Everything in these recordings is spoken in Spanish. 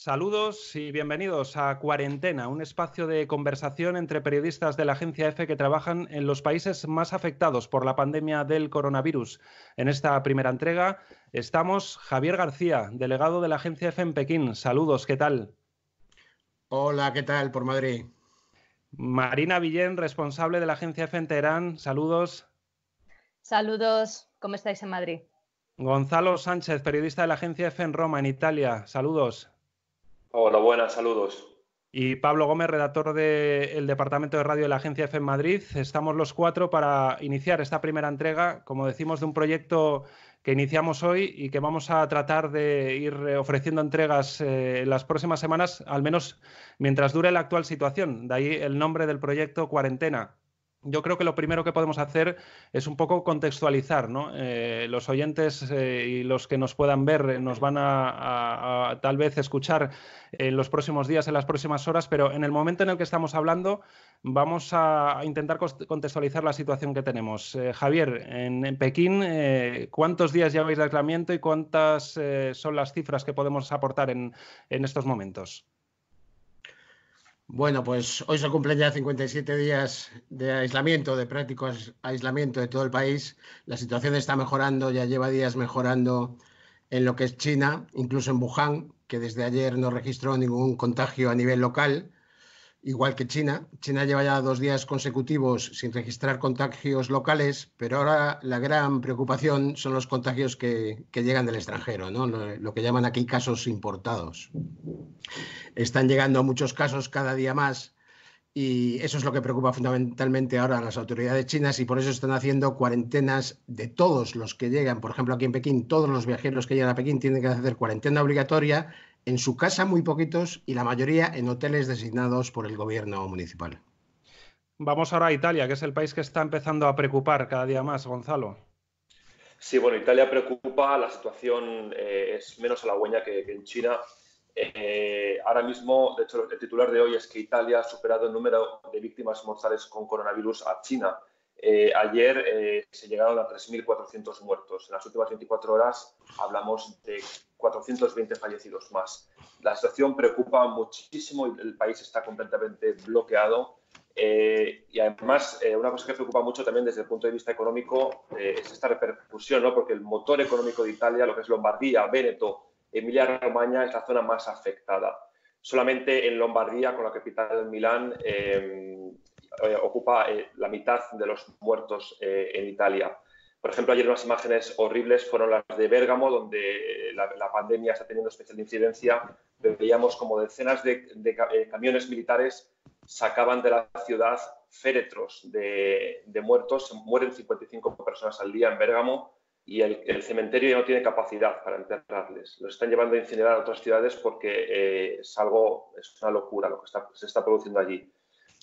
Saludos y bienvenidos a Cuarentena, un espacio de conversación entre periodistas de la agencia EFE que trabajan en los países más afectados por la pandemia del coronavirus. En esta primera entrega estamos Javier García, delegado de la agencia F en Pekín. Saludos, ¿qué tal? Hola, ¿qué tal por Madrid? Marina Villén, responsable de la agencia EFE en Teherán. Saludos. Saludos, ¿cómo estáis en Madrid? Gonzalo Sánchez, periodista de la agencia F en Roma, en Italia. Saludos. Hola, buenas, saludos. Y Pablo Gómez, redactor del Departamento de Radio de la Agencia EFE en Madrid. Estamos los cuatro para iniciar esta primera entrega, como decimos, de un proyecto que iniciamos hoy y que vamos a tratar de ir eh, ofreciendo entregas eh, en las próximas semanas, al menos mientras dure la actual situación. De ahí el nombre del proyecto Cuarentena yo creo que lo primero que podemos hacer es un poco contextualizar, ¿no? Eh, los oyentes eh, y los que nos puedan ver eh, nos van a, tal vez escuchar en los próximos días, en las próximas horas, pero en el momento en el que estamos hablando vamos a intentar contextualizar la situación que tenemos. Javier, en, Pekín, ¿cuántos días lleváis de aislamiento y cuántas son las cifras que podemos aportar en estos momentos? Bueno, pues hoy se cumplen ya 57 días de aislamiento, de práctico aislamiento de todo el país. La situación está mejorando, ya lleva días mejorando en lo que es China, incluso en Wuhan, que desde ayer no registró ningún contagio a nivel local igual que China. China lleva ya dos días consecutivos sin registrar contagios locales, pero ahora la gran preocupación son los contagios que, llegan del extranjero, ¿no? lo, lo, que llaman aquí casos importados. Están llegando muchos casos cada día más. Y eso es lo que preocupa fundamentalmente ahora a las autoridades chinas y por eso están haciendo cuarentenas de todos los que llegan. Por ejemplo, aquí en Pekín, todos los viajeros que llegan a Pekín tienen que hacer cuarentena obligatoria en su casa muy poquitos y la mayoría en hoteles designados por el gobierno municipal. Vamos ahora a Italia, que es el país que está empezando a preocupar cada día más, Gonzalo. Sí, bueno, Italia preocupa, la situación eh, es menos halagüeña que, que en China. Eh, ahora mismo, de hecho, el titular de hoy es que Italia ha superado el número de víctimas mortales con coronavirus a China. Eh, ayer eh, se llegaron a 3.400 muertos. En las últimas 24 horas hablamos de 420 fallecidos más. La situación preocupa muchísimo y el país está completamente bloqueado. Eh, y además, una cosa que preocupa mucho también desde el punto de vista económico es esta repercusión, ¿no? porque el motor económico de Italia, lo que es Lombardía, Véneto, Emilia-Romagna, es la zona más afectada. Solamente en Lombardía, con la capital de Milán, eh, ocupa eh, la mitad de los muertos eh, en Italia. Por ejemplo, ayer unas imágenes horribles fueron las de Bérgamo, donde la, pandemia está teniendo especial incidencia. Veíamos como decenas de, camiones militares sacaban de la ciudad féretros de, muertos. Mueren 55 personas al día en Bérgamo y el, cementerio ya no tiene capacidad para enterrarles. Los están llevando a incinerar a otras ciudades porque es una locura lo que se está produciendo allí.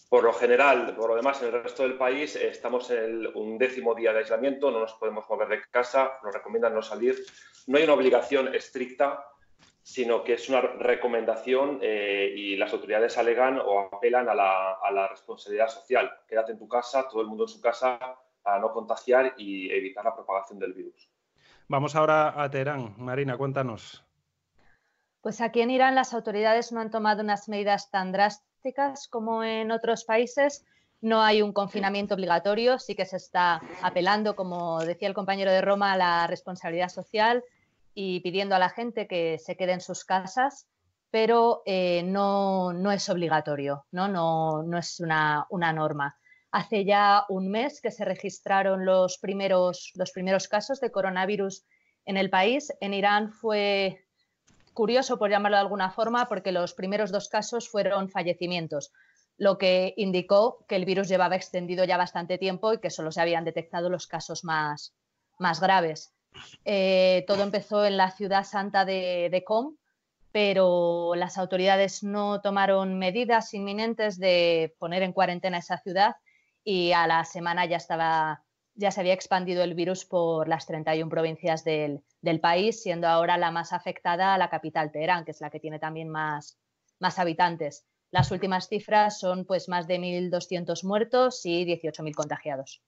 Por lo general, por lo demás, en el resto del país eh, estamos en un décimo día de aislamiento, no nos podemos mover de casa, nos recomiendan no salir. No hay una obligación estricta, sino que es una recomendación eh, y las autoridades alegan o apelan a la, responsabilidad social. Quédate en tu casa, todo el mundo en su casa, a no contagiar y evitar la propagación del virus. Vamos ahora a Teherán. Marina, cuéntanos. Pues aquí en Irán las autoridades no han tomado unas medidas tan drásticas como en otros países. No hay un confinamiento obligatorio, sí que se está apelando, como decía el compañero de Roma, a la responsabilidad social y pidiendo a la gente que se quede en sus casas, pero eh, no, no, es obligatorio, no, no, no es una, norma. Hace ya un mes que se registraron los primeros, los primeros casos de coronavirus en el país. En Irán fue curioso, por llamarlo de alguna forma, porque los primeros dos casos fueron fallecimientos, lo que indicó que el virus llevaba extendido ya bastante tiempo y que solo se habían detectado los casos más, más graves. Eh, todo empezó en la ciudad santa de, de Com, pero las autoridades no tomaron medidas inminentes de poner en cuarentena esa ciudad y a la semana ya estaba ya se había expandido el virus por las 31 provincias del, del, país, siendo ahora la más afectada la capital Teherán, que es la que tiene también más, más habitantes. Las últimas cifras son pues más de 1.200 muertos y 18.000 contagiados.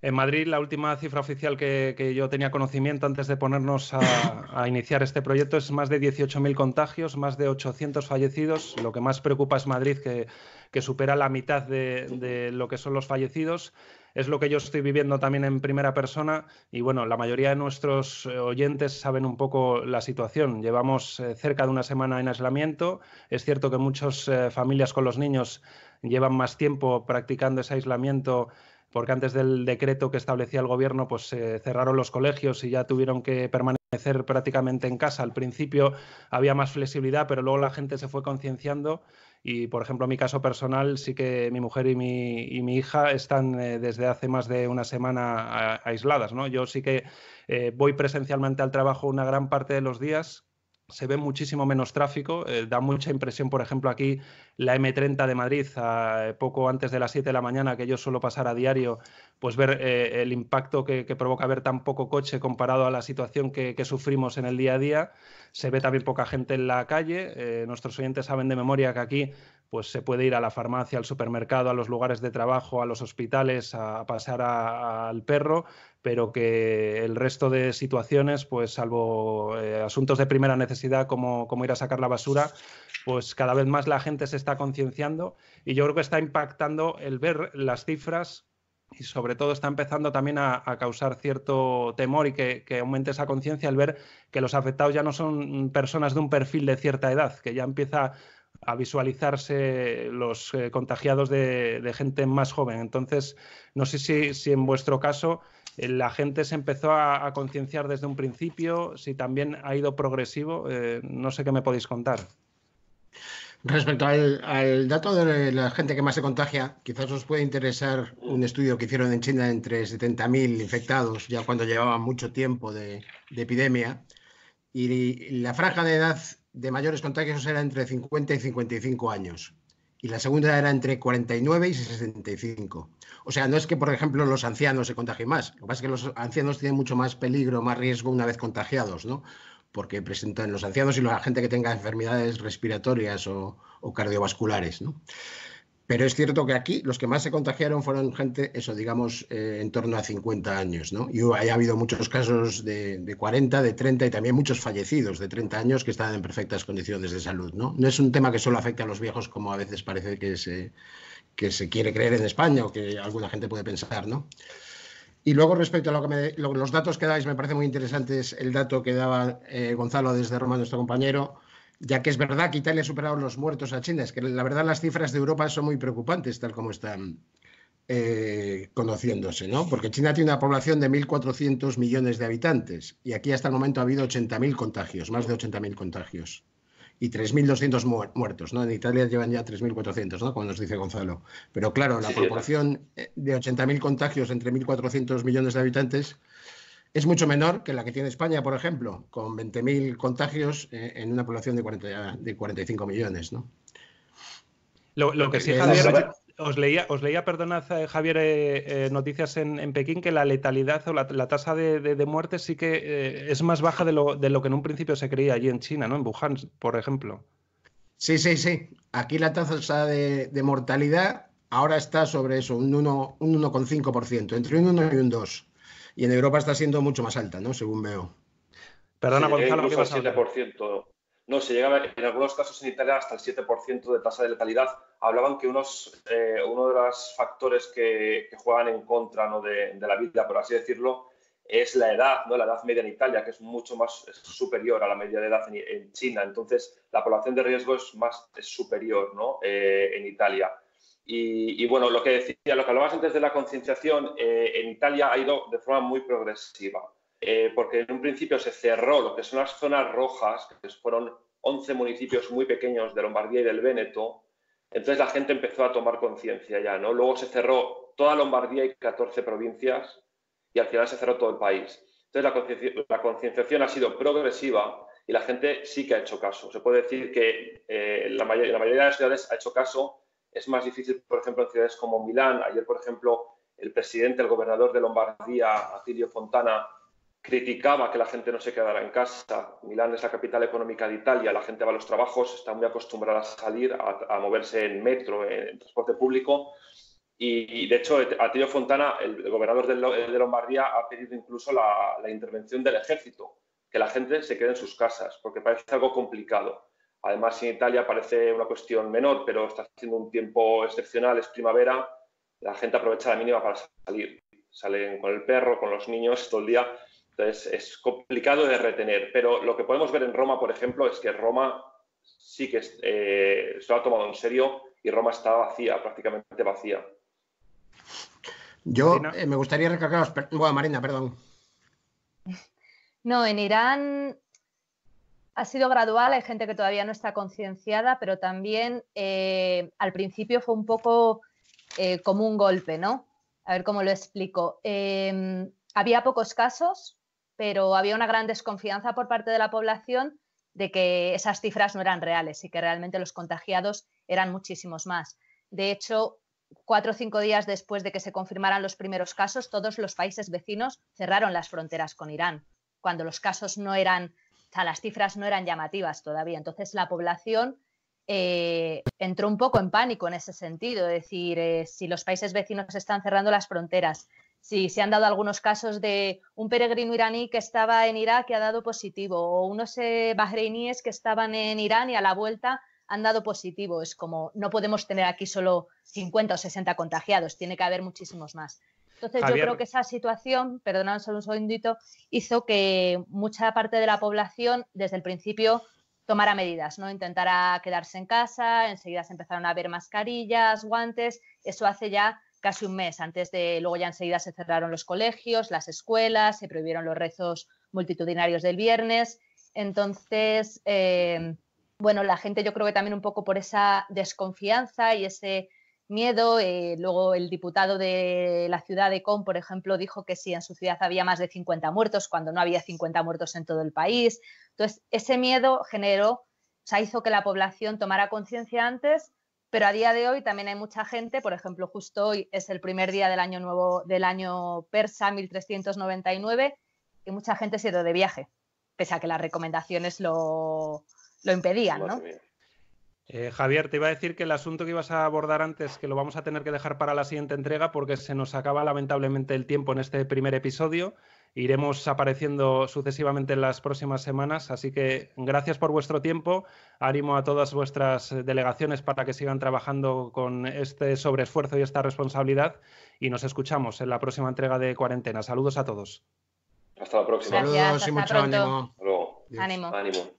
En Madrid, la última cifra oficial que, que, yo tenía conocimiento antes de ponernos a, a iniciar este proyecto es más de 18.000 contagios, más de 800 fallecidos. Lo que más preocupa es Madrid, que, que supera la mitad de, de, lo que son los fallecidos es lo que yo estoy viviendo también en primera persona y bueno, la mayoría de nuestros eh, oyentes saben un poco la situación. Llevamos eh, cerca de una semana en aislamiento. Es cierto que muchas eh, familias con los niños llevan más tiempo practicando ese aislamiento porque antes del decreto que establecía el gobierno, pues se cerraron los colegios y ya tuvieron que permanecer prácticamente en casa. Al principio había más flexibilidad, pero luego la gente se fue concienciando y, por ejemplo, en mi caso personal, sí que mi mujer y mi, y mi hija están eh, desde hace más de una semana aisladas. ¿no? Yo sí que eh, voy presencialmente al trabajo una gran parte de los días, se ve muchísimo menos tráfico. Eh, da mucha impresión, por ejemplo, aquí la M30 de Madrid, eh, poco antes de las 7 de la mañana, que yo suelo pasar a diario, pues ver eh, el impacto que, provoca ver tan poco coche comparado a la situación que, sufrimos en el día a día. Se ve también poca gente en la calle. nuestros oyentes saben de memoria que aquí pues se puede ir a la farmacia, al supermercado, a los lugares de trabajo, a los hospitales, a, pasar al perro, pero que el resto de situaciones, pues salvo eh, asuntos de primera necesidad como, como ir a sacar la basura, pues cada vez más la gente se está concienciando y yo creo que está impactando el ver las cifras y sobre todo está empezando también a, causar cierto temor y que, que aumente esa conciencia al ver que los afectados ya no son personas de un perfil de cierta edad, que ya empieza a visualizarse los eh, contagiados de, de, gente más joven. Entonces, no sé si, si en vuestro caso eh, la gente se empezó a, concienciar desde un principio, si también ha ido progresivo, eh, no sé qué me podéis contar. Respecto al, dato de la gente que más se contagia, quizás os puede interesar un estudio que hicieron en China entre 70.000 infectados, ya cuando llevaba mucho tiempo de, de epidemia, y la franja de edad de mayores contagios era entre 50 y 55 años y la segunda era entre 49 y 65. O sea, no es que, por ejemplo, los ancianos se contagien más. Lo que pasa es que los ancianos tienen mucho más peligro, más riesgo una vez contagiados, ¿no? Porque presentan los ancianos y la gente que tenga enfermedades respiratorias o, cardiovasculares, ¿no? Pero es cierto que aquí los que más se contagiaron fueron gente, eso, digamos, eh, en torno a 50 años, ¿no? Y ha habido muchos casos de, 40, de 30 y también muchos fallecidos de 30 años que están en perfectas condiciones de salud, ¿no? No es un tema que solo afecta a los viejos como a veces parece que se, que se quiere creer en España o que alguna gente puede pensar, ¿no? Y luego respecto a lo que los datos que dais, me parece muy interesante el dato que daba eh, Gonzalo desde Roma, nuestro compañero, ya que es verdad que Italia ha superado los muertos a China, es que la verdad las cifras de Europa son muy preocupantes, tal como están eh, conociéndose, ¿no? Porque China tiene una población de 1.400 millones de habitantes y aquí hasta el momento ha habido 80.000 contagios, más de 80.000 contagios y 3.200 muertos, ¿no? En Italia llevan ya 3.400, ¿no? Como nos dice Gonzalo. Pero claro, la proporción eh, de 80.000 contagios entre 1.400 millones de habitantes es mucho menor que la que tiene España, por ejemplo, con 20.000 contagios eh, en una población de, 40, ah, de 45 millones. ¿no? Lo, que sí, os leía, os leía perdonad, eh, Javier, eh, noticias en, Pekín que la letalidad o la, tasa de, muerte sí que es más baja de lo, que en un principio se creía allí en China, ¿no? en Wuhan, por ejemplo. Sí, sí, sí. Aquí la tasa de, mortalidad ahora está sobre eso, un 1,5%, entre un 1 y un 2 y en Europa está siendo mucho más alta, ¿no? Según veo. Perdona, por Gonzalo, ¿qué pasa? No, se llegaba en algunos casos en Italia hasta el 7% de tasa de letalidad. Hablaban que unos, eh, uno de los factores que, juegan en contra de, la vida, por así decirlo, es la edad, ¿no? la edad media en Italia, que es mucho más superior a la media de edad en, China. Entonces, la población de riesgo es más superior ¿no? Eh, en Italia. Y, bueno, lo que decía, lo que hablabas antes de la concienciación, eh, en Italia ha ido de forma muy progresiva, eh, porque en un principio se cerró lo que son las zonas rojas, que fueron 11 municipios muy pequeños de Lombardía y del Véneto, entonces la gente empezó a tomar conciencia ya, ¿no? Luego se cerró toda Lombardía y 14 provincias y al final se cerró todo el país. Entonces la, concienciación ha sido progresiva y la gente sí que ha hecho caso. Se puede decir que eh, la, la mayoría de las ciudades ha hecho caso es más difícil, por ejemplo, en ciudades como Milán. Ayer, por ejemplo, el presidente, el gobernador de Lombardía, Atilio Fontana, criticaba que la gente no se quedara en casa. Milán es la capital económica de Italia, la gente va a los trabajos, está muy acostumbrada a salir, a, moverse en metro, en transporte público. Y, de hecho, Atilio Fontana, el gobernador de, Lombardía, ha pedido incluso la, la intervención del ejército, que la gente se quede en sus casas, porque parece algo complicado. Además, en Italia parece una cuestión menor, pero está haciendo un tiempo excepcional, es primavera, la gente aprovecha la mínima para salir. Salen con el perro, con los niños todo el día. Entonces, es complicado de retener. Pero lo que podemos ver en Roma, por ejemplo, es que Roma sí que eh, se ha tomado en serio y Roma está vacía, prácticamente vacía. Yo eh, me gustaría recalcar... Bueno, Marina, perdón. No, en Irán ha sido gradual, hay gente que todavía no está concienciada, pero también eh, al principio fue un poco eh, como un golpe, ¿no? A ver cómo lo explico. Em, había pocos casos, pero había una gran desconfianza por parte de la población de que esas cifras no eran reales y que realmente los contagiados eran muchísimos más. De hecho, cuatro o cinco días después de que se confirmaran los primeros casos, todos los países vecinos cerraron las fronteras con Irán, cuando los casos no eran o sea, las cifras no eran llamativas todavía. Entonces la población eh, entró un poco en pánico en ese sentido. Es decir, eh, si los países vecinos están cerrando las fronteras, si se han dado algunos casos de un peregrino iraní que estaba en Irak y ha dado positivo, o unos eh, bahreiníes que estaban en Irán y a la vuelta han dado positivo. Es como, no podemos tener aquí solo 50 o 60 contagiados, tiene que haber muchísimos más. Entonces yo creo que esa situación, perdonad solo un segundito, hizo que mucha parte de la población desde el principio tomara medidas, ¿no? Intentara quedarse en casa, enseguida se empezaron a ver mascarillas, guantes, eso hace ya casi un mes antes de luego ya enseguida se cerraron los colegios, las escuelas, se prohibieron los rezos multitudinarios del viernes. Entonces, eh, bueno, la gente yo creo que también un poco por esa desconfianza y ese miedo. Eh, luego el diputado de la ciudad de Com, por ejemplo, dijo que sí, en su ciudad había más de 50 muertos cuando no había 50 muertos en todo el país. Entonces, ese miedo generó, o sea, hizo que la población tomara conciencia antes, pero a día de hoy también hay mucha gente, por ejemplo, justo hoy es el primer día del año nuevo del año persa 1399 y mucha gente se ha de viaje, pese a que las recomendaciones lo, impedían, ¿no? Eh, Javier, te iba a decir que el asunto que ibas a abordar antes, que lo vamos a tener que dejar para la siguiente entrega porque se nos acaba lamentablemente el tiempo en este primer episodio. Iremos apareciendo sucesivamente en las próximas semanas, así que gracias por vuestro tiempo. ánimo a todas vuestras delegaciones para que sigan trabajando con este sobreesfuerzo y esta responsabilidad y nos escuchamos en la próxima entrega de Cuarentena. Saludos a todos. Hasta la próxima. Saludos y mucho Ánimo. ánimo.